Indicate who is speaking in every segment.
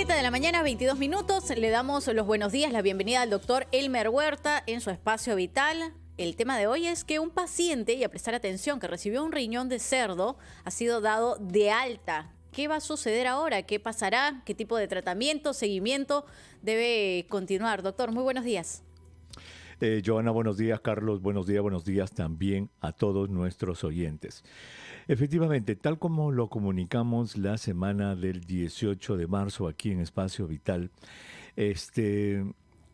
Speaker 1: 7 de la mañana, 22 minutos, le damos los buenos días, la bienvenida al doctor Elmer Huerta en su espacio vital. El tema de hoy es que un paciente, y a prestar atención, que recibió un riñón de cerdo, ha sido dado de alta. ¿Qué va a suceder ahora? ¿Qué pasará? ¿Qué tipo de tratamiento, seguimiento debe continuar? Doctor, muy buenos días.
Speaker 2: Eh, Joana, buenos días. Carlos, buenos días. Buenos días también a todos nuestros oyentes. Efectivamente, tal como lo comunicamos la semana del 18 de marzo aquí en Espacio Vital, este,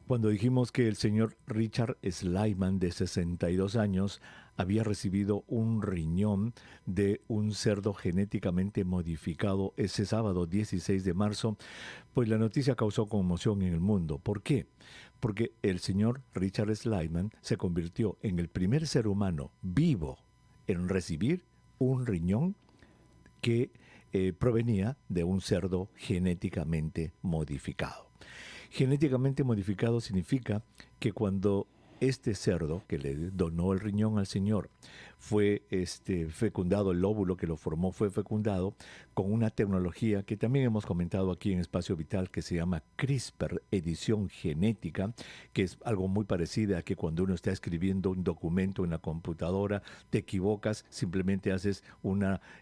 Speaker 2: cuando dijimos que el señor Richard Slyman, de 62 años, había recibido un riñón de un cerdo genéticamente modificado ese sábado 16 de marzo, pues la noticia causó conmoción en el mundo. ¿Por qué? porque el señor Richard Slyman se convirtió en el primer ser humano vivo en recibir un riñón que eh, provenía de un cerdo genéticamente modificado. Genéticamente modificado significa que cuando este cerdo que le donó el riñón al Señor fue este, fecundado, el lóbulo que lo formó fue fecundado con una tecnología que también hemos comentado aquí en Espacio Vital que se llama CRISPR, edición genética, que es algo muy parecido a que cuando uno está escribiendo un documento en la computadora, te equivocas, simplemente haces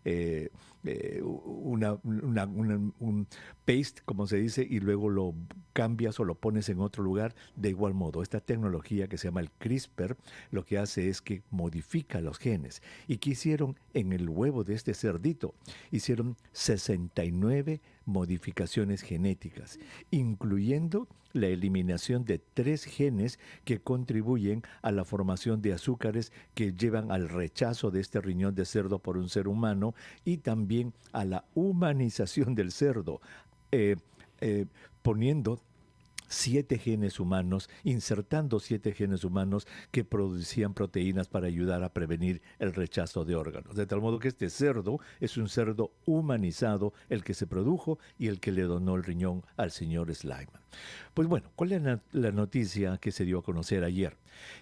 Speaker 2: eh, eh, una, una, un paste, como se dice, y luego lo cambias o lo pones en otro lugar. De igual modo, esta tecnología que se llama mal el CRISPR, lo que hace es que modifica los genes. ¿Y qué hicieron en el huevo de este cerdito? Hicieron 69 modificaciones genéticas, incluyendo la eliminación de tres genes que contribuyen a la formación de azúcares que llevan al rechazo de este riñón de cerdo por un ser humano y también a la humanización del cerdo, eh, eh, poniendo siete genes humanos, insertando siete genes humanos que producían proteínas para ayudar a prevenir el rechazo de órganos. De tal modo que este cerdo es un cerdo humanizado, el que se produjo y el que le donó el riñón al señor Slyman. Pues bueno, ¿cuál es la noticia que se dio a conocer ayer?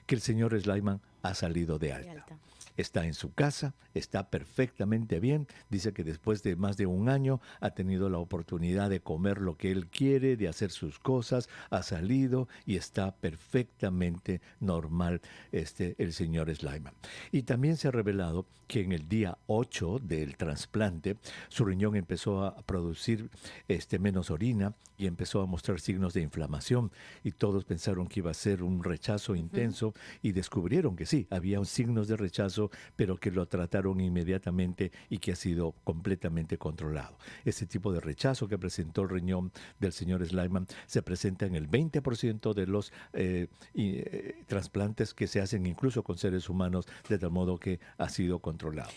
Speaker 2: Que el señor Slyman ha salido de alta. De alta. Está en su casa, está perfectamente bien. Dice que después de más de un año ha tenido la oportunidad de comer lo que él quiere, de hacer sus cosas, ha salido y está perfectamente normal este, el señor Sliman. Y también se ha revelado que en el día 8 del trasplante su riñón empezó a producir este, menos orina y empezó a mostrar signos de inflamación y todos pensaron que iba a ser un rechazo intenso y descubrieron que sí, había signos de rechazo pero que lo trataron inmediatamente y que ha sido completamente controlado. Ese tipo de rechazo que presentó el riñón del señor Slyman se presenta en el 20% de los eh, eh, trasplantes que se hacen incluso con seres humanos, de tal modo que ha sido controlado.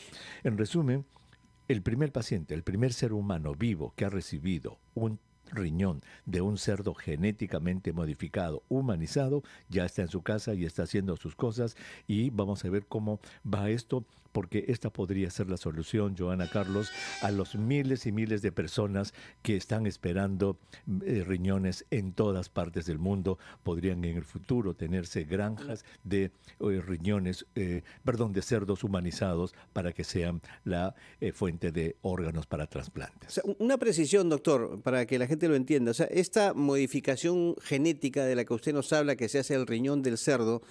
Speaker 2: En resumen, el primer paciente, el primer ser humano vivo que ha recibido un riñón de un cerdo genéticamente modificado, humanizado, ya está en su casa y está haciendo sus cosas y vamos a ver cómo va esto porque esta podría ser la solución, Joana Carlos, a los miles y miles de personas que están esperando mm, eh, riñones en todas partes del mundo. Podrían en el futuro tenerse granjas de eh, riñones, eh, perdón, de cerdos humanizados para que sean la fuente de órganos para trasplantes.
Speaker 3: una precisión, doctor, para que la gente lo entienda. O sea, esta modificación genética de la que usted nos habla, que se hace el riñón del cerdo,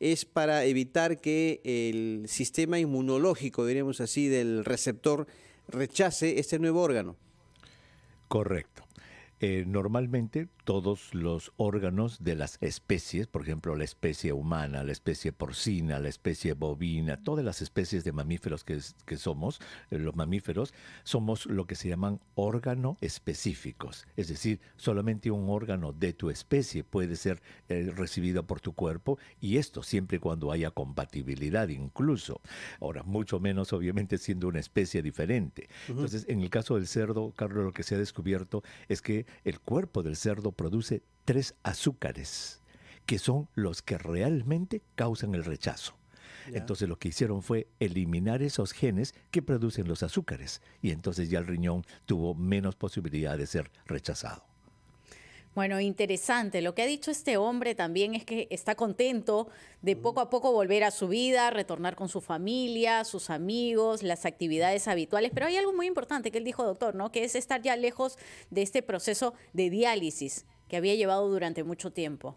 Speaker 3: es para evitar que el sistema inmunológico, diríamos así, del receptor rechace este nuevo órgano.
Speaker 2: Correcto. Eh, normalmente todos los órganos de las especies, por ejemplo, la especie humana, la especie porcina, la especie bovina, todas las especies de mamíferos que, que somos, eh, los mamíferos, somos lo que se llaman órgano específicos. Es decir, solamente un órgano de tu especie puede ser eh, recibido por tu cuerpo y esto siempre y cuando haya compatibilidad incluso. Ahora, mucho menos obviamente siendo una especie diferente. Entonces, en el caso del cerdo, Carlos, lo que se ha descubierto es que el cuerpo del cerdo produce tres azúcares, que son los que realmente causan el rechazo. Entonces lo que hicieron fue eliminar esos genes que producen los azúcares y entonces ya el riñón tuvo menos posibilidad de ser rechazado.
Speaker 1: Bueno, interesante. Lo que ha dicho este hombre también es que está contento de mm. poco a poco volver a su vida, retornar con su familia, sus amigos, las actividades habituales. Pero hay algo muy importante que él dijo, doctor, ¿no? Que es estar ya lejos de este proceso de diálisis que había llevado durante mucho tiempo.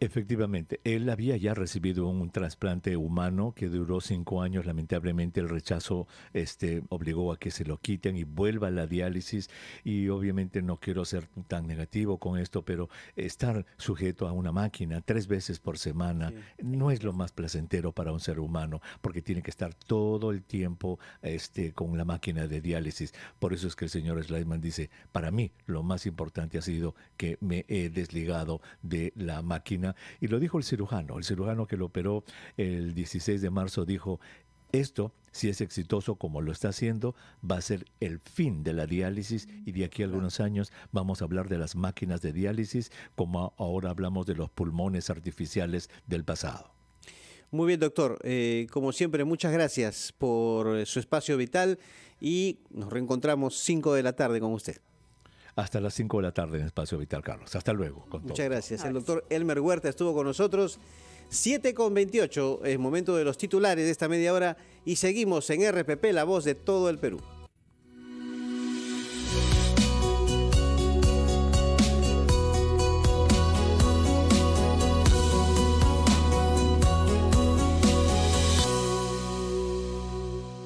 Speaker 2: Efectivamente, él había ya recibido un trasplante humano que duró cinco años. Lamentablemente, el rechazo este, obligó a que se lo quiten y vuelva a la diálisis. Y obviamente, no quiero ser tan negativo con esto, pero estar sujeto a una máquina tres veces por semana no es lo más placentero para un ser humano, porque tiene que estar todo el tiempo este, con la máquina de diálisis. Por eso es que el señor Slideman dice: Para mí, lo más importante ha sido que me he desligado de la máquina y lo dijo el cirujano, el cirujano que lo operó el 16 de marzo dijo, esto, si es exitoso como lo está haciendo, va a ser el fin de la diálisis y de aquí a algunos años vamos a hablar de las máquinas de diálisis como ahora hablamos de los pulmones artificiales del pasado.
Speaker 3: Muy bien, doctor. Eh, como siempre, muchas gracias por su espacio vital y nos reencontramos 5 de la tarde con usted
Speaker 2: hasta las 5 de la tarde en Espacio Vital, Carlos. Hasta luego. Con
Speaker 3: Muchas gracias. El doctor Elmer Huerta estuvo con nosotros. 7 con 28 es momento de los titulares de esta media hora y seguimos en RPP, la voz de todo el Perú.